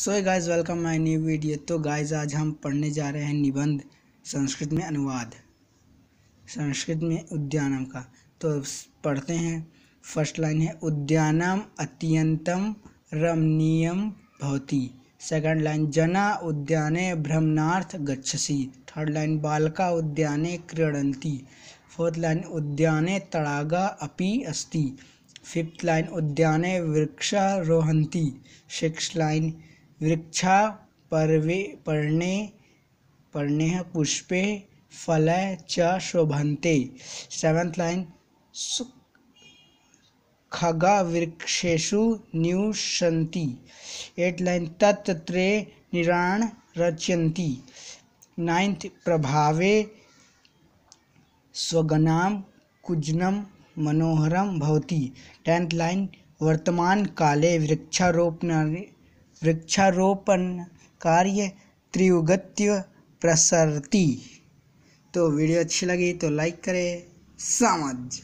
so guys welcome my new video तो guys आज हम पढ़ने जा रहे हैं निबंध संस्कृत में अनुवाद संस्कृत में उद्यानम का तो पढ़ते हैं फर्स्ट लाइन है उद्यानम अत्यंतम रमणीयम भवती सेकंड लाइन जना उद्याने भ्रमणार्थ गच्छसी थर्ड लाइन बालका उद्याने क्रीड़ती फोर्थ लाइन उद्याने तड़ागा अपि अस्ति फिफ्थ लाइन उद्याने वृक्षारोहती सिक्स सिक्स्थ लाइन वृक्षा पर्वे पर्णे पर्णे पुष्पे फल च शोभन्ते सेवेंथ लाइन वृक्षेशु नियुषन्ति एट लाइन तत्त्रे निराण रचयन्ति नाइन्थ प्रभावे स्वगनाम कुजनम मनोहरम भवती टेंथ लाइन वर्तमान काले वृक्षारोपण वृक्षारोपण कार्य त्रियुगत्य प्रसरती तो वीडियो अच्छी लगी तो लाइक करें समझ